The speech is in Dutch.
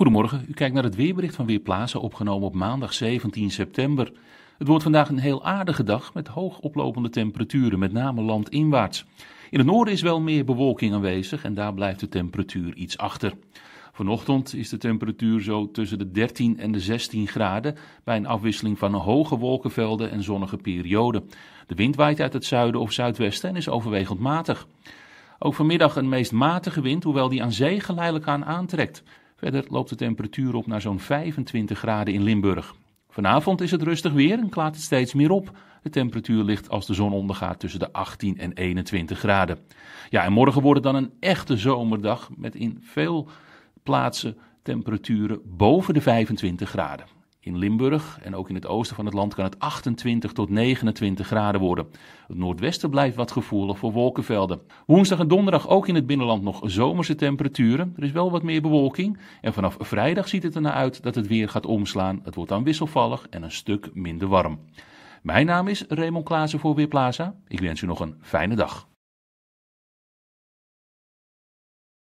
Goedemorgen, u kijkt naar het weerbericht van Weerplaatsen, opgenomen op maandag 17 september. Het wordt vandaag een heel aardige dag met hoog oplopende temperaturen, met name landinwaarts. In het noorden is wel meer bewolking aanwezig en daar blijft de temperatuur iets achter. Vanochtend is de temperatuur zo tussen de 13 en de 16 graden bij een afwisseling van hoge wolkenvelden en zonnige perioden. De wind waait uit het zuiden of zuidwesten en is overwegend matig. Ook vanmiddag een meest matige wind, hoewel die aan zee geleidelijk aan aantrekt. Verder loopt de temperatuur op naar zo'n 25 graden in Limburg. Vanavond is het rustig weer en klaart het steeds meer op. De temperatuur ligt als de zon ondergaat tussen de 18 en 21 graden. Ja, en morgen wordt het dan een echte zomerdag met in veel plaatsen temperaturen boven de 25 graden. In Limburg en ook in het oosten van het land kan het 28 tot 29 graden worden. Het noordwesten blijft wat gevoelig voor wolkenvelden. Woensdag en donderdag ook in het binnenland nog zomerse temperaturen. Er is wel wat meer bewolking. En vanaf vrijdag ziet het ernaar uit dat het weer gaat omslaan. Het wordt dan wisselvallig en een stuk minder warm. Mijn naam is Raymond Klaassen voor Weerplaza. Ik wens u nog een fijne dag.